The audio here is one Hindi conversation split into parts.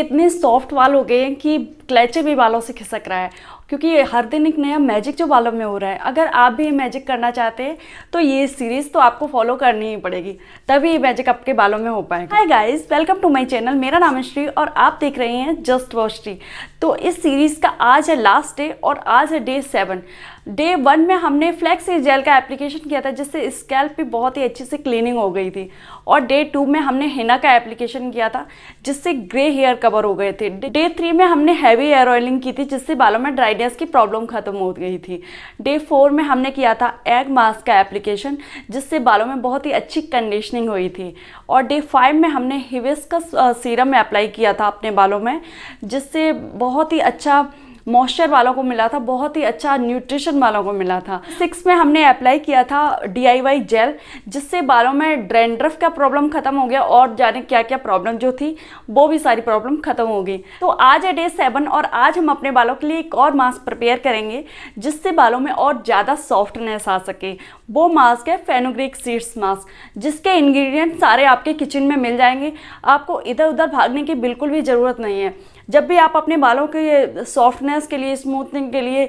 इतने सॉफ्ट बाल हो गए हैं कि क्लैचे भी बालों से खिसक रहा है क्योंकि हर दिन एक नया मैजिक जो बालों में हो रहा है अगर आप भी ये मैजिक करना चाहते हैं तो ये सीरीज़ तो आपको फॉलो करनी ही पड़ेगी तभी ये मैजिक आपके बालों में हो पाएगा hi guys welcome to my channel मेरा नाम है श्री और आप देख रहे हैं जस्ट वॉश श्री तो इस सीरीज़ का आज है लास्ट डे और आज है डे सेवन डे वन में हमने फ्लैक्स जेल का एप्लीकेशन किया था जिससे स्कैल्प भी बहुत ही अच्छे से क्लीनिंग हो गई थी और डे टू में हमने हिना का एप्लीकेशन किया था जिससे ग्रे हेयर कवर हो गए थे डे थ्री में हमने हैवी हेयर ऑयलिंग की थी जिससे बालों में ड्राइनेस की प्रॉब्लम खत्म हो गई थी डे फोर में हमने किया था एग मास्क का एप्लीकेशन जिससे बालों में बहुत ही अच्छी कंडीशनिंग हुई थी और डे फाइव में हमने हिवेस का सीरम अप्लाई किया था अपने बालों में जिससे बहुत ही अच्छा मॉइस्चर वालों को मिला था बहुत ही अच्छा न्यूट्रिशन वालों को मिला था सिक्स में हमने अप्लाई किया था डी जेल जिससे बालों में ड्रेंड्रफ का प्रॉब्लम ख़त्म हो गया और जाने क्या क्या प्रॉब्लम जो थी वो भी सारी प्रॉब्लम ख़त्म हो गई तो आज है डे सेवन और आज हम अपने बालों के लिए एक और मास्क प्रिपेयर करेंगे जिससे बालों में और ज़्यादा सॉफ्टनेस आ सके वो मास्क है फेनोग्रिक सीड्स मास्क जिसके इन्ग्रीडियंट सारे आपके किचन में मिल जाएंगे आपको इधर उधर भागने की बिल्कुल भी ज़रूरत नहीं है जब भी आप अपने बालों के सॉफ्टनेस के लिए स्मूथनिंग के लिए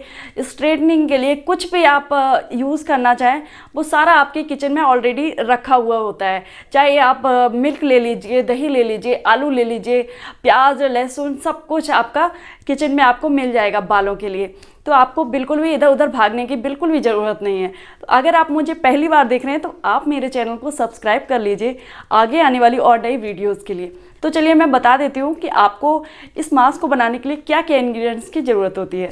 स्ट्रेटनिंग के लिए कुछ भी आप यूज़ uh, करना चाहें वो सारा आपके किचन में ऑलरेडी रखा हुआ होता है चाहे आप मिल्क uh, ले लीजिए दही ले लीजिए आलू ले लीजिए प्याज लहसुन सब कुछ आपका किचन में आपको मिल जाएगा बालों के लिए तो आपको बिल्कुल भी इधर उधर भागने की बिल्कुल भी ज़रूरत नहीं है तो अगर आप मुझे पहली बार देख रहे हैं तो आप मेरे चैनल को सब्सक्राइब कर लीजिए आगे आने वाली और नई वीडियोज़ के लिए तो चलिए मैं बता देती हूँ कि आपको इस मास्क को बनाने के लिए क्या क्या इन्ग्रीडियंट्स की ज़रूरत होती है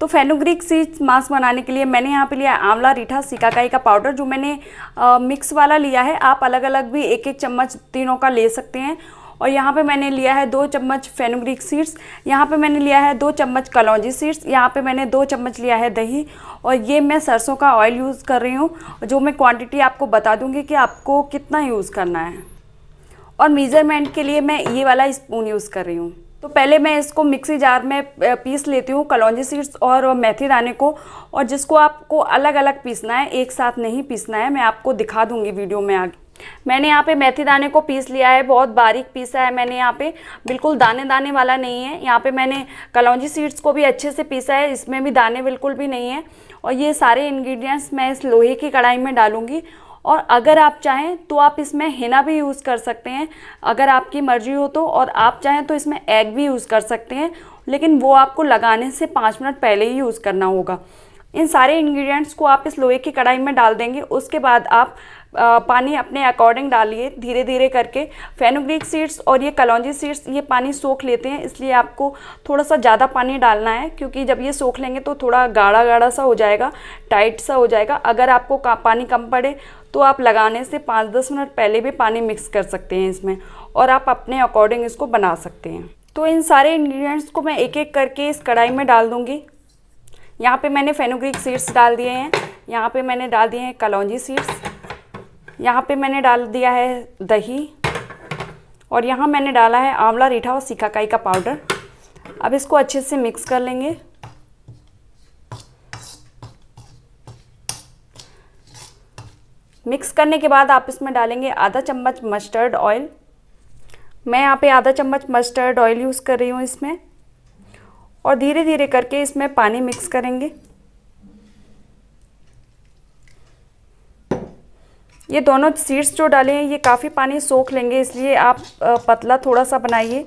तो फेनोग्रिक सी मास्क बनाने के लिए मैंने यहाँ पे लिया आंवला रीठा सिकाकाई का पाउडर जो मैंने आ, मिक्स वाला लिया है आप अलग अलग भी एक एक चम्मच तीनों का ले सकते हैं और यहाँ पे मैंने लिया है दो चम्मच फेनोग्रिक सीड्स यहाँ पे मैंने लिया है दो चम्मच कलौजी सीड्स यहाँ पे मैंने दो चम्मच लिया है दही और ये मैं सरसों का ऑयल यूज़ कर रही हूँ जो मैं क्वांटिटी आपको बता दूँगी कि आपको कितना यूज़ करना है और मेज़रमेंट के लिए मैं ये वाला स्पून यूज़ कर रही हूँ तो पहले मैं इसको मिक्सी जार में पीस लेती हूँ कलौजी सीड्स और मेथी दाने को और जिसको आपको अलग अलग पीसना है एक साथ नहीं पीसना है मैं आपको दिखा दूँगी वीडियो में आगे मैंने यहाँ पे मेथी दाने को पीस लिया है बहुत बारीक पीसा है मैंने यहाँ पे बिल्कुल दाने दाने वाला नहीं है यहाँ पे मैंने कलौजी सीड्स को भी अच्छे से पीसा है इसमें भी दाने बिल्कुल भी नहीं है और ये सारे इन्ग्रीडियंट्स मैं इस लोहे की कढ़ाई में डालूँगी और अगर आप चाहें तो आप इसमें हिना भी यूज़ कर सकते हैं अगर आपकी मर्जी हो तो और आप चाहें तो इसमें एग भी यूज़ कर सकते हैं लेकिन वो आपको लगाने से पाँच मिनट पहले ही यूज़ करना होगा इन सारे इंग्रेडिएंट्स को आप इस लोहे की कढ़ाई में डाल देंगे उसके बाद आप आ, पानी अपने अकॉर्डिंग डालिए धीरे धीरे करके फेनोग्रीक सीड्स और ये कलौजी सीड्स ये पानी सोख लेते हैं इसलिए आपको थोड़ा सा ज़्यादा पानी डालना है क्योंकि जब ये सोख लेंगे तो थोड़ा गाढ़ा गाढ़ा सा हो जाएगा टाइट सा हो जाएगा अगर आपको पानी कम पड़े तो आप लगाने से पाँच दस मिनट पहले भी पानी मिक्स कर सकते हैं इसमें और आप अपने अकॉर्डिंग इसको बना सकते हैं तो इन सारे इंग्रेडिएंट्स को मैं एक एक करके इस कढ़ाई में डाल दूँगी यहाँ पे मैंने फेनोग्रीक सीड्स डाल दिए हैं यहाँ पे मैंने डाल दिए हैं कलौजी सीड्स यहाँ पे मैंने डाल दिया है दही और यहाँ मैंने डाला है आंवला रीठा और सिकाकाई का पाउडर अब इसको अच्छे से मिक्स कर लेंगे मिक्स करने के बाद आप इसमें डालेंगे आधा चम्मच मस्टर्ड ऑयल मैं यहाँ पे आधा चम्मच मस्टर्ड ऑयल यूज़ कर रही हूँ इसमें और धीरे धीरे करके इसमें पानी मिक्स करेंगे ये दोनों सीड्स जो डाले हैं ये काफ़ी पानी सोख लेंगे इसलिए आप पतला थोड़ा सा बनाइए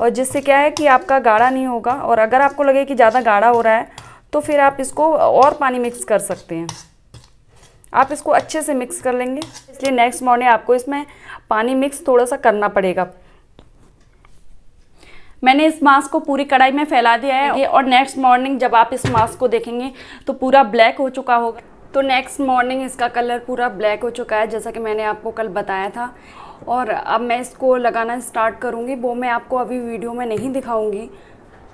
और जिससे क्या है कि आपका गाढ़ा नहीं होगा और अगर आपको लगे कि ज़्यादा गाढ़ा हो रहा है तो फिर आप इसको और पानी मिक्स कर सकते हैं आप इसको अच्छे से मिक्स कर लेंगे इसलिए नेक्स्ट मॉर्निंग आपको इसमें पानी मिक्स थोड़ा सा करना पड़ेगा मैंने इस मास्क को पूरी कढ़ाई में फैला दिया है और नेक्स्ट मॉर्निंग जब आप इस मास्क को देखेंगे तो पूरा ब्लैक हो चुका होगा तो नेक्स्ट मॉर्निंग इसका कलर पूरा ब्लैक हो चुका है जैसा कि मैंने आपको कल बताया था और अब मैं इसको लगाना स्टार्ट करूँगी वो मैं आपको अभी वीडियो में नहीं दिखाऊँगी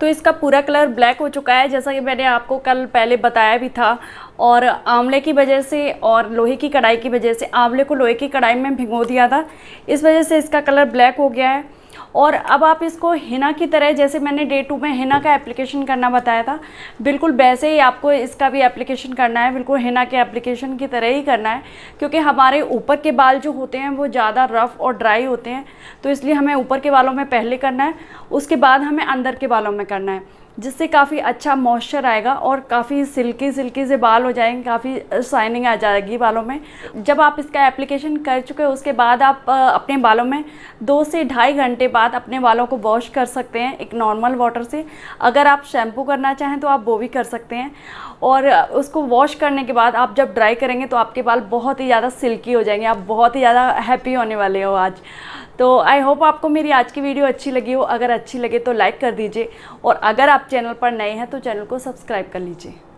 तो इसका पूरा कलर ब्लैक हो चुका है जैसा कि मैंने आपको कल पहले बताया भी था और आंवले की वजह से और लोहे की कढ़ाई की वजह से आंवले को लोहे की कढ़ाई में भिगो दिया था इस वजह से इसका कलर ब्लैक हो गया है और अब आप इसको हिना की तरह जैसे मैंने डे टू में हिना का एप्लीकेशन करना बताया था बिल्कुल वैसे ही आपको इसका भी एप्लीकेशन करना है बिल्कुल हिना के एप्लीकेशन की तरह ही करना है क्योंकि हमारे ऊपर के बाल जो होते हैं वो ज़्यादा रफ़ और ड्राई होते हैं तो इसलिए हमें ऊपर के बालों में पहले करना है उसके बाद हमें अंदर के बालों में करना है जिससे काफ़ी अच्छा मॉइस्चर आएगा और काफ़ी सिल्की सिल्की से बाल हो जाएंगे काफ़ी शाइनिंग आ जाएगी बालों में जब आप इसका एप्लीकेशन कर चुके हैं उसके बाद आप अपने बालों में दो से ढाई घंटे बाद अपने बालों को वॉश कर सकते हैं एक नॉर्मल वाटर से अगर आप शैम्पू करना चाहें तो आप वो भी कर सकते हैं और उसको वॉश करने के बाद आप जब ड्राई करेंगे तो आपके बाल बहुत ही ज़्यादा सिल्की हो जाएंगे आप बहुत ही ज़्यादा हैप्पी होने वाले हो आज तो आई होप आपको मेरी आज की वीडियो अच्छी लगी हो अगर अच्छी लगे तो लाइक कर दीजिए और अगर आप चैनल पर नए हैं तो चैनल को सब्सक्राइब कर लीजिए